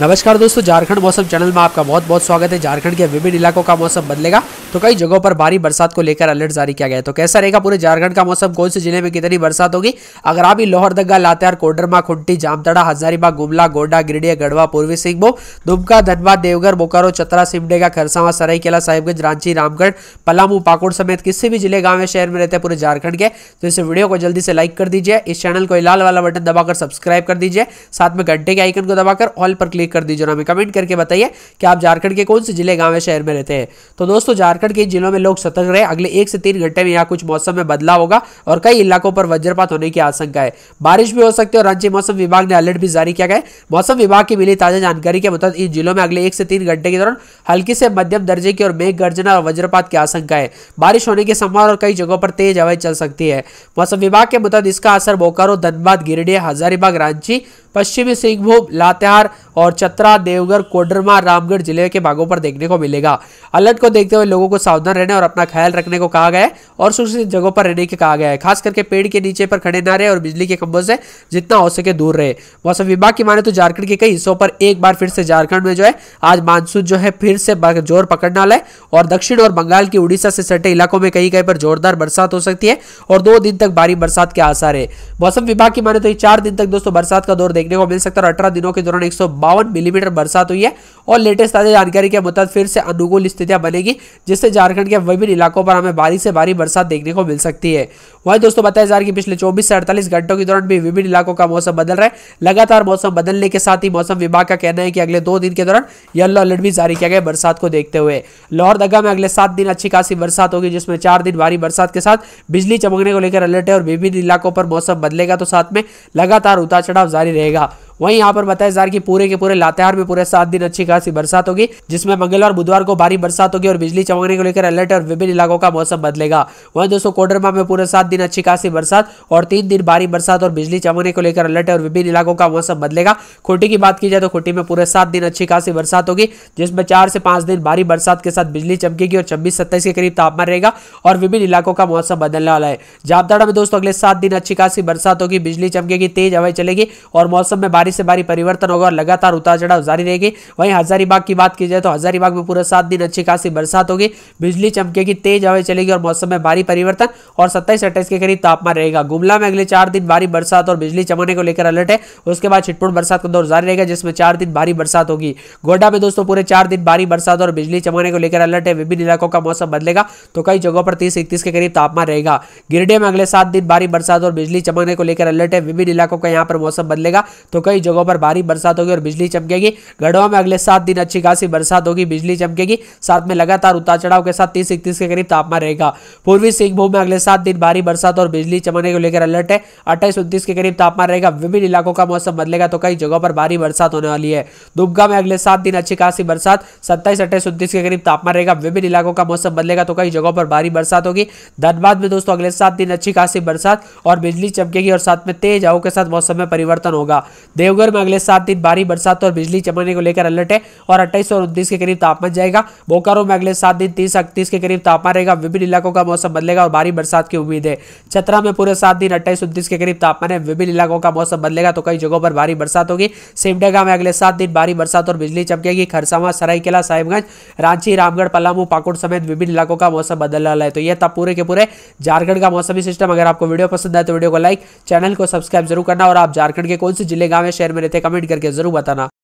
नमस्कार दोस्तों झारखंड मौसम चैनल में आपका बहुत बहुत स्वागत है झारखंड के विभिन्न इलाकों का मौसम बदलेगा तो कई जगहों पर भारी बरसात को लेकर अलर्ट जारी किया गया तो कैसा रहेगा पूरे झारखंड का मौसम कौन से जिले में कितनी बरसात होगी अगर आप ही लोहरदगा लातेहार कोडरमा खुंटी जामतड़ा हजारीबाग गुमला गोडा गिरडिया गढ़वा पूर्वी सिंहभूम दुमका धनबाद देवघर बोकारो चतरा सिमडेगा खरसावा सराईकेला साहिबगंज रांची रामगढ़ पलामू पाकुड़ समेत किसी भी जिले गांव या शहर में रहते पूरे झारखंड के तो इस वीडियो को जल्दी से लाइक कर दीजिए इस चैनल को लाल वाला बटन दबाकर सब्सक्राइब कर दीजिए साथ में घंटे के आइकन को दबाकर ऑल पर क्लिक कर दीजिए और हमें कमेंट करके बताइए कि आप झारखंड के कौन से जिले गाँव या शहर में रहते हैं तो दोस्तों झारखंड छत्तीसगढ़ के जिलों में लोग सतर्क रहे अगले एक से तीन घंटे में यहाँ कुछ मौसम में बदलाव होगा और कई इलाकों पर वज्रपात होने की आशंका है बारिश भी हो सकती है और रांची मौसम विभाग ने अलर्ट भी जारी किया गया मौसम विभाग की मिली ताजा जानकारी के मुताबिक इन जिलों में अगले एक से तीन घंटे के दौरान हल्की से मध्यम दर्जे की और मेघ गर्जना और वज्रपात की आशंका है बारिश होने की संभावना और कई जगहों पर तेज हवाएं चल सकती है मौसम विभाग के मुताबिक इसका असर बोकारो धनबाद गिरिडीह हजारीबाग रांची पश्चिमी सिंहभूम लातेहार और चतरा देवगढ़ कोडरमा रामगढ़ जिले के भागों पर देखने को मिलेगा अलर्ट को देखते हुए लोगों को को सावधान रहने और अपना ख्याल रखने को कहा गया है और सुरक्षित जगहों पर रहने के कहा गया है खास करके पेड़ के नीचे पर खड़े ना रहे और बिजली के खंभों से जितना हो सके दूर रहे मौसम विभाग की माने तो झारखंड के कई हिस्सों पर एक बार फिर से झारखंड में जो है आज मानसून जो है फिर से जोर पकड़ने वाला है और दक्षिण और बंगाल की उड़ीसा से सटे इलाकों में कहीं कहीं पर जोरदार बरसात हो सकती है और दो दिन तक भारी बरसात के आसार है मौसम विभाग की माने तो चार दिन तक दोस्तों बरसात का दौर देखने को मिल सकता है अठारह दिनों के दौरान एक मिलीमीटर बरसात हुई है और लेटेस्ट ताजा जानकारी के मुताबिक फिर से अनुकूल स्थितियां बनेगी जिससे झारखंड के विभिन्न इलाकों पर हमें भारी से भारी बरसात देखने को मिल सकती है वहीं दोस्तों बताया जा रहा है कि पिछले 24 से 48 घंटों के दौरान भी विभिन्न इलाकों का मौसम बदल रहा है लगातार मौसम बदलने के साथ ही मौसम विभाग का कहना है कि अगले दो दिन के दौरान येलो अलर्ट भी जारी किया गया बरसात को देखते हुए लोहरदगा में अगले सात दिन अच्छी खासी बरसात होगी जिसमें चार दिन भारी बरसात के साथ बिजली चमकने को लेकर अलर्ट है और विभिन्न इलाकों पर मौसम बदलेगा तो साथ में लगातार उतार चढ़ाव जारी रहेगा वहीं यहाँ पर बताया जा रहा है कि पूरे के पूरे लातेहार में पूरे सात दिन अच्छी खासी बरसात होगी जिसमें मंगलवार बुधवार को भारी बरसात होगी और बिजली चमकने को लेकर अलर्ट और विभिन्न इलाकों का मौसम बदलेगा वहीं दोस्तों कोडरमा में पूरे सात दिन अच्छी खासी बरसात और तीन दिन भारी बरसात और बिजली चमकने को लेकर अलर्ट और विभिन्न इलाकों का मौसम बदलेगा खुटी की बात की जाए तो खुटी में पूरे सात दिन अच्छी खासी बरसात होगी जिसमें चार से पांच दिन भारी बरसात के साथ बिजली चमकेगी और छब्बीस सत्ताईस के करीब तापमान रहेगा और विभिन्न इलाकों का मौसम बदलने वाला है जामताड़ा में दोस्तों अगले सात दिन अच्छी खासी बरसात होगी बिजली चमकेगी तेज हवाएं चलेगी और मौसम में भारी से भारी परिवर्तन होगा और लगातार उतार चढ़ाव जारी रहेगी वहीं हजारीबाग की बात की जाए तो हजारीबाग में पूरा सात दिन अच्छी खासी बरसात होगी बिजली चमकेगी तेज हवा चलेगी और मौसम में भारी परिवर्तन और सत्ताईस अट्ठाईस के करीब तापमान रहेगा गुमला में अगले चार दिन भारी बरसात और बिजली चमकने को लेकर अलर्ट है उसके बाद छिटपुट बरसात का दौर जारी रहेगा जिसमें चार दिन भारी बरसात होगी गोड्डा में दोस्तों पूरे चार दिन भारी बरसात और बिजली चमकने को लेकर अलर्ट है विभिन्न इलाकों का मौसम बदलेगा तो कई जगहों पर तीस इकतीस के करीब तापमान रहेगा गिरडे में अगले सात दिन भारी बरसात और बिजली चमकने को लेकर अलर्ट है विभिन्न इलाकों का यहाँ पर मौसम बदलेगा तो कई कई जगहों पर भारी बरसात होगी और बिजली चमकेगी गढ़वा में अगले सात दिन अच्छी खासी बरसात होगी बिजली चमकेगी साथ में लगातार उतार चढ़ाव के साथ तीस इकतीस के करीब तापमान रहेगा पूर्वी सिंहभूम में अगले सात दिन भारी बरसात और बिजली चमकने को लेकर अलर्ट है अट्ठाईस उन्तीस के करीब तापमान रहेगा विभिन्न इलाकों का मौसम बदलेगा तो कई जगहों पर भारी बरसात होने वाली है दुबगा में अगले सात दिन अच्छी खासी बरसात सत्ताईस अट्ठाईस उन्तीस के करीब तापमान रहेगा विभिन्न इलाकों का मौसम बदलेगा तो कई जगहों पर भारी बरसात होगी धनबाद में दोस्तों अगले सात दिन अच्छी खासी बरसात और बिजली चमकेगी और साथ में तेज हवा के साथ मौसम में परिवर्तन होगा देवघर में अगले सात दिन भारी बरसात और बिजली चमकने को लेकर अलर्ट है और अट्ठाईस और उन्तीस के करीब तापमान जाएगा बोकारो में अगले सात दिन तीस इकतीस के करीब तापमान रहेगा विभिन्न इलाकों का मौसम बदलेगा और भारी बरसात की उम्मीद है छतरा में पूरे सात दिन अट्ठाईस उन्तीस के करीब तापमान है विभिन्न इलाकों का मौसम बदलेगा तो कई जगहों पर भारी बरसात होगी सिमडेगा में अगले सात दिन भारी बरसात और बिजली चमकेगी खरसावा सरायकेला साहिबगंज रांची रामगढ़ पलामू पाकुड़ समेत विभिन्न इलाकों का मौसम बदल रहा है तो यह था पूरे के पूरे झारखंड का मौसमी सिस्टम अगर आपको वीडियो पसंद आए तो वीडियो को लाइक चैनल को सब्सक्राइब जरूर करना और आप झारखंड के कौन से जिले में शेयर में रहते कमेंट करके जरूर बताना